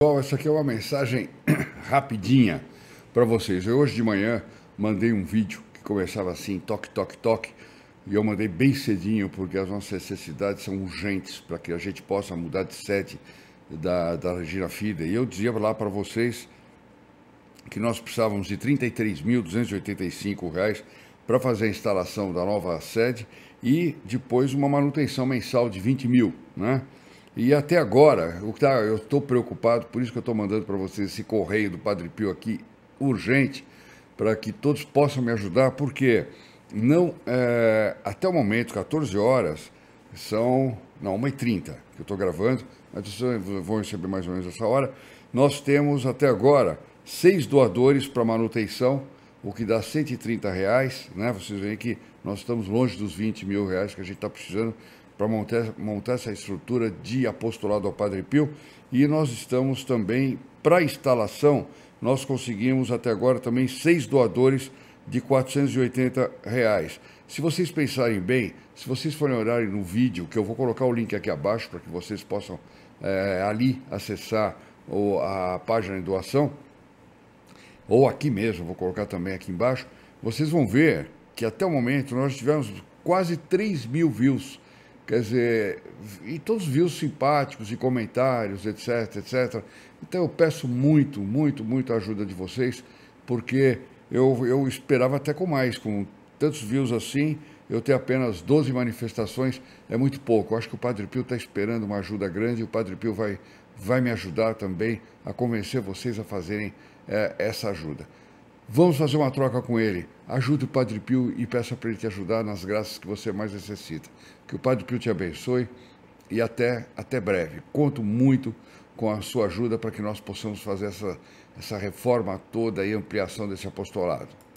Pessoal, essa aqui é uma mensagem rapidinha para vocês. Eu hoje de manhã mandei um vídeo que começava assim, toque, toque, toque, e eu mandei bem cedinho, porque as nossas necessidades são urgentes para que a gente possa mudar de sede da, da Regina Fida. E eu dizia lá para vocês que nós precisávamos de R$ 33.285 para fazer a instalação da nova sede e depois uma manutenção mensal de 20 mil, né? E até agora, o que tá, eu estou preocupado, por isso que eu estou mandando para vocês esse correio do Padre Pio aqui, urgente, para que todos possam me ajudar, porque não, é, até o momento, 14 horas, são, não, 1h30 que eu estou gravando, mas vocês vão receber mais ou menos essa hora. Nós temos até agora seis doadores para manutenção, o que dá 130 reais, né? Vocês veem que nós estamos longe dos 20 mil reais que a gente está precisando para montar, montar essa estrutura de apostolado ao Padre Pio e nós estamos também para instalação, nós conseguimos até agora também seis doadores de 480 reais. Se vocês pensarem bem, se vocês forem olharem no vídeo, que eu vou colocar o link aqui abaixo para que vocês possam é, ali acessar ou a página de doação, ou aqui mesmo, vou colocar também aqui embaixo, vocês vão ver que até o momento nós tivemos quase 3 mil views Quer dizer, e todos os views simpáticos e comentários, etc, etc. Então eu peço muito, muito, muito a ajuda de vocês, porque eu, eu esperava até com mais, com tantos views assim, eu tenho apenas 12 manifestações, é muito pouco. Eu acho que o Padre Pio está esperando uma ajuda grande e o Padre Pio vai, vai me ajudar também a convencer vocês a fazerem é, essa ajuda. Vamos fazer uma troca com ele. Ajude o Padre Pio e peça para ele te ajudar nas graças que você mais necessita. Que o Padre Pio te abençoe e até, até breve. Conto muito com a sua ajuda para que nós possamos fazer essa, essa reforma toda e ampliação desse apostolado.